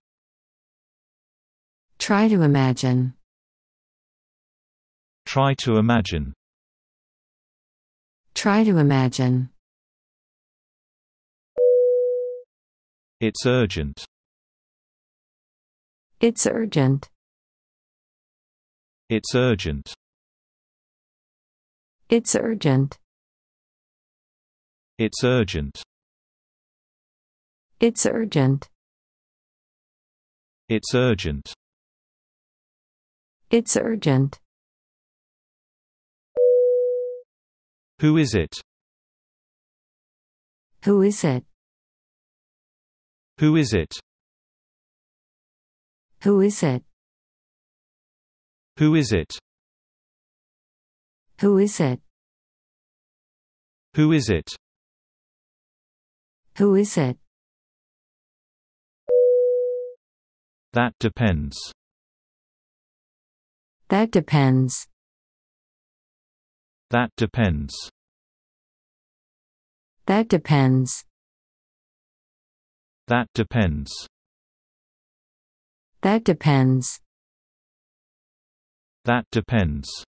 Try to imagine. Try to imagine. Try to imagine. It's urgent. It's urgent. It's urgent. It's urgent. It's urgent. It's urgent. It's urgent. It's urgent. Who is it? Who is it? Who is it? Who is it? Who is it? Who is it? Who is it? Who is it? That depends. That depends. That depends. That depends. That depends. That depends. That depends.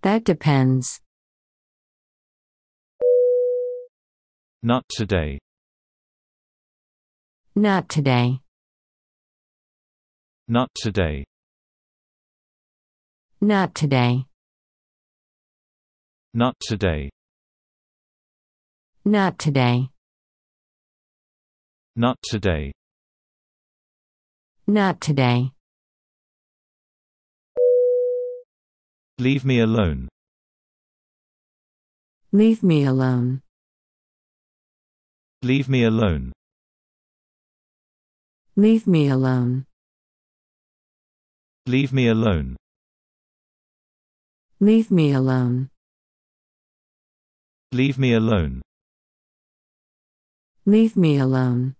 That depends. Not today. Not today. Not today. Not today. Not today. Not today. Not today. Not today. Leave me alone. Leave me alone. Leave me alone. Leave me alone. Leave me alone. Leave me alone. Leave me alone. Leave me alone.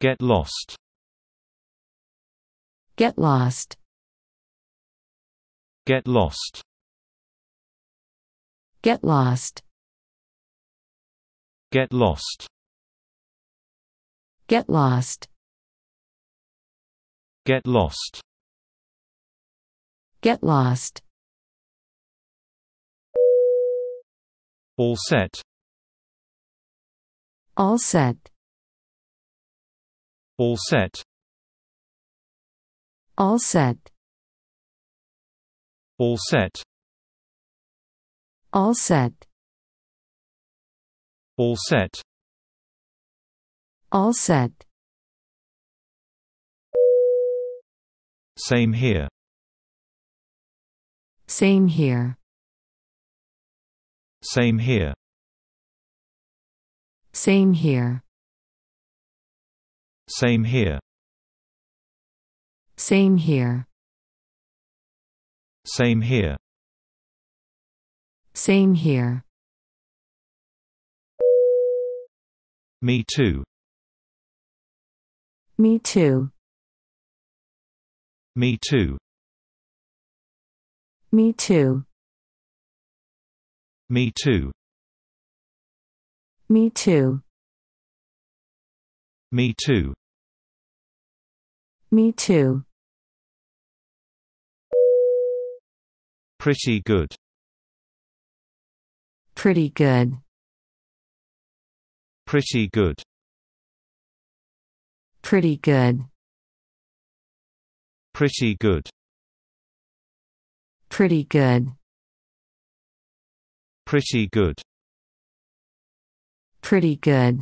Get lost. Get lost. Get lost. Get lost. Get lost. Get lost. Get lost. Get lost. All set. All set. All set. All set. All set. All set. All set. All set. Same here. Same here. Same here. Same here. Same here. Same here. Same here. Same here. Me too. Me too. Me too. Me too. Me too. Me too. Me too. Me too. Pretty good. Pretty good. Pretty good. Pretty good. Pretty good. Pretty good. Pretty good. Pretty good.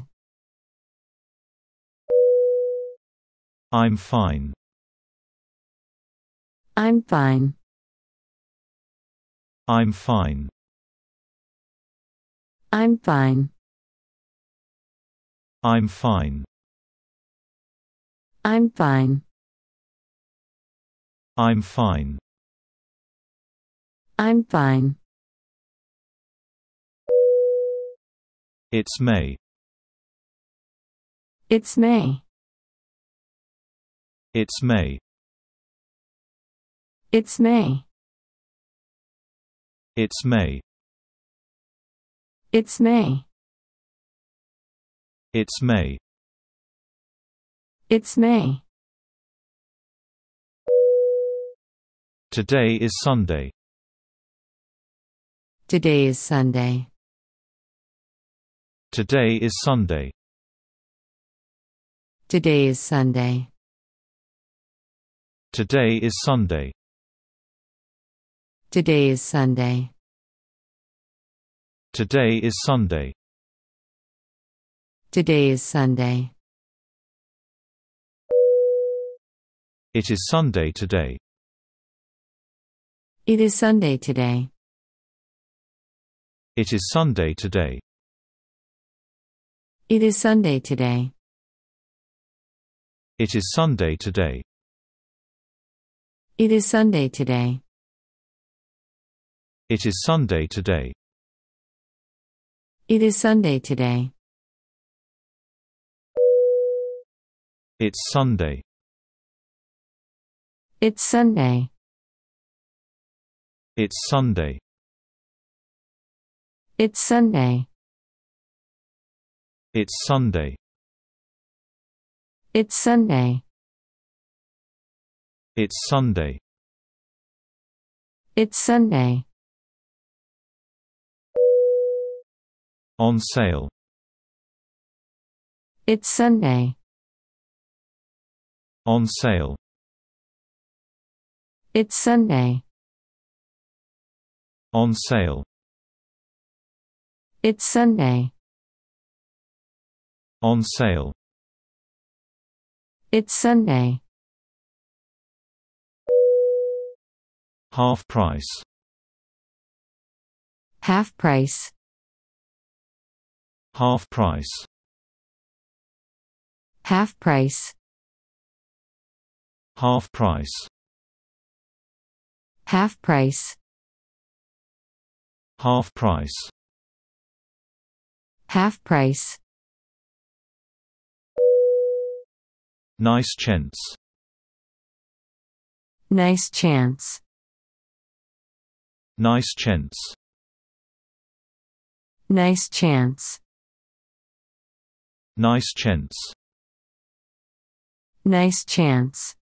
I'm fine. I'm fine. I'm fine. I'm fine. I'm fine. I'm fine. I'm fine. I'm fine. It's May. It's May. It's May. It's May. It's May. It's May. It's May. It's May. Today is Sunday. Today is Sunday. Today is Sunday. Today is Sunday. Today is Sunday. Today is Sunday. Today is Sunday. Today is Sunday. It is Sunday today. It is Sunday today. It is Sunday today. It is Sunday today. It is Sunday today. It is Sunday today. It is Sunday today. It is Sunday today. It's Sunday. It's Sunday. It's Sunday. It's Sunday. It's Sunday. It's Sunday. It's Sunday. It's Sunday. On sale. It's Sunday. On sale. It's Sunday. On sale. It's Sunday. On sale. It's Sunday. Half price. Half price. Half price. Half price. Half price. Half price. Half price. Half price. Nice chance. Nice chance. Nice chance. Nice chance. Nice chance. Nice chance.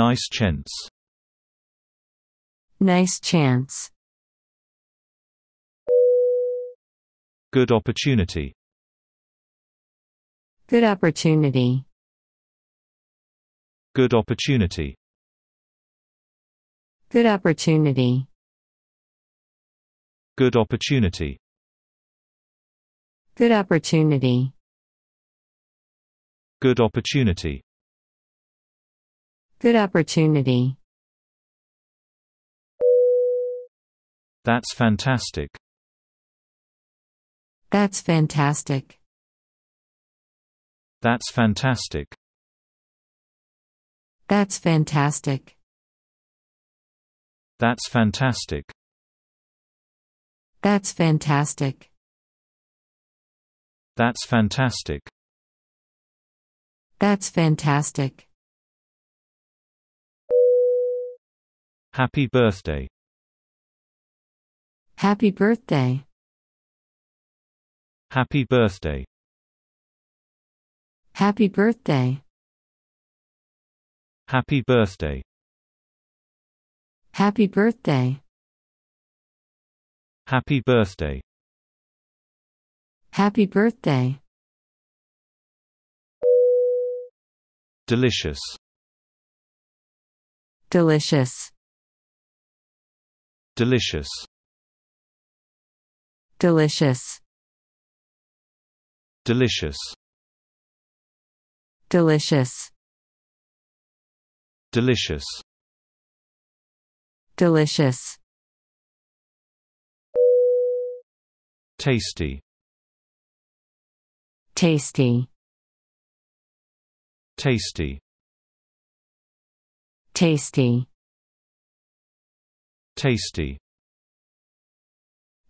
Nice chance. Nice chance. Good opportunity. Good opportunity. Good opportunity. Good opportunity. Good opportunity. Good opportunity. Good opportunity. Good opportunity. That's fantastic. That's fantastic. That's fantastic. That's fantastic. That's fantastic. That's fantastic. That's fantastic. That's fantastic. Happy birthday. Happy birthday. Happy birthday. Happy birthday. Happy birthday. Happy birthday. Happy birthday. Happy birthday. Delicious. Delicious. Delicious. Delicious. Delicious. Delicious. Delicious. Delicious. Tasty. Tasty. Tasty. Tasty. Tasty.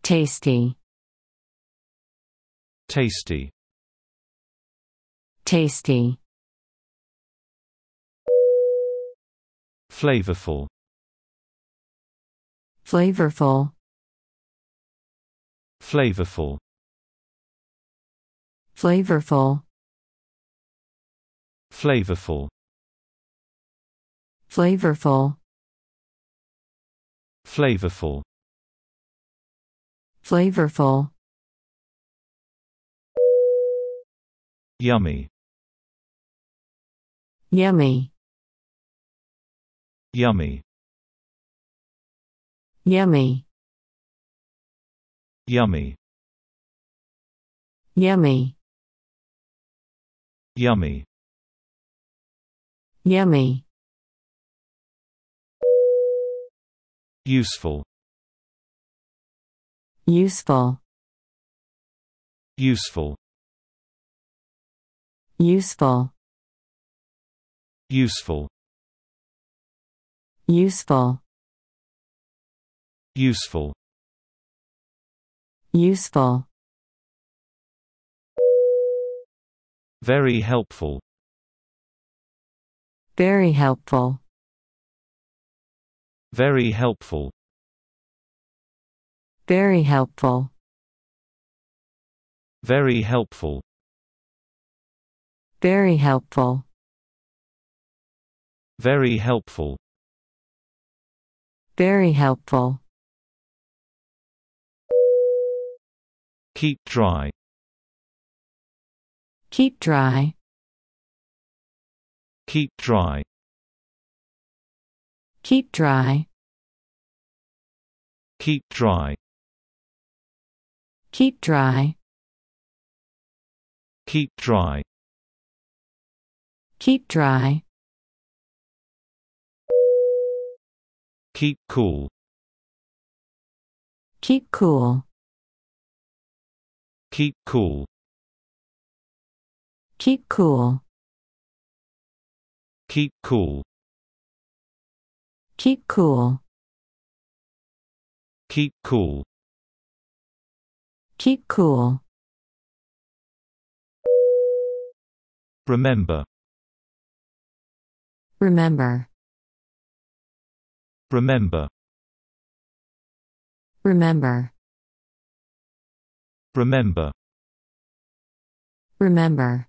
Tasty. Tasty. Tasty. Flavorful. Flavorful. Flavorful. Flavorful. Flavorful. Flavorful. Flavorful. Flavorful. Yummy. Yummy. Yummy. Yummy. Yummy. Yummy. Yummy. Yummy. Useful. Useful. Useful. Useful. Useful. Useful. Useful. Useful. Very helpful. Very helpful. Very helpful. Very helpful. Very helpful. Very helpful. Very helpful. Very helpful. Keep dry. Keep dry. Keep dry. Keep dry. Keep dry. Keep dry. Keep dry. Keep dry. Keep cool. Keep cool. Keep cool. Keep cool. Keep cool. Keep cool. Keep cool. Keep cool. Remember. Remember. Remember. Remember. Remember. Remember.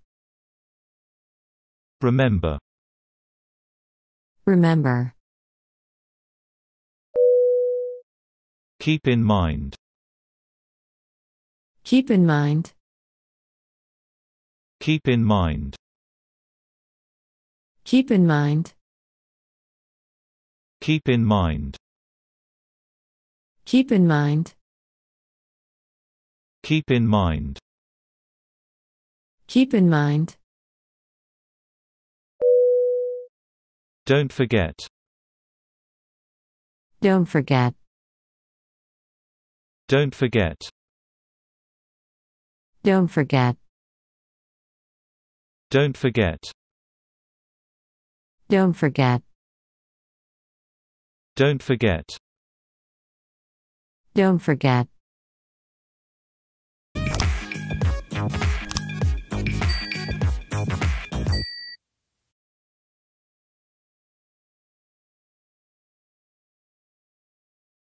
Remember. Remember. Keep in mind. Keep in mind. Keep in mind. Keep in mind. Keep in mind. Keep in mind. Keep in mind. Keep in mind. Don't forget. Don't forget. Don't forget. Don't forget. Don't forget. Don't forget. Don't forget. Don't forget.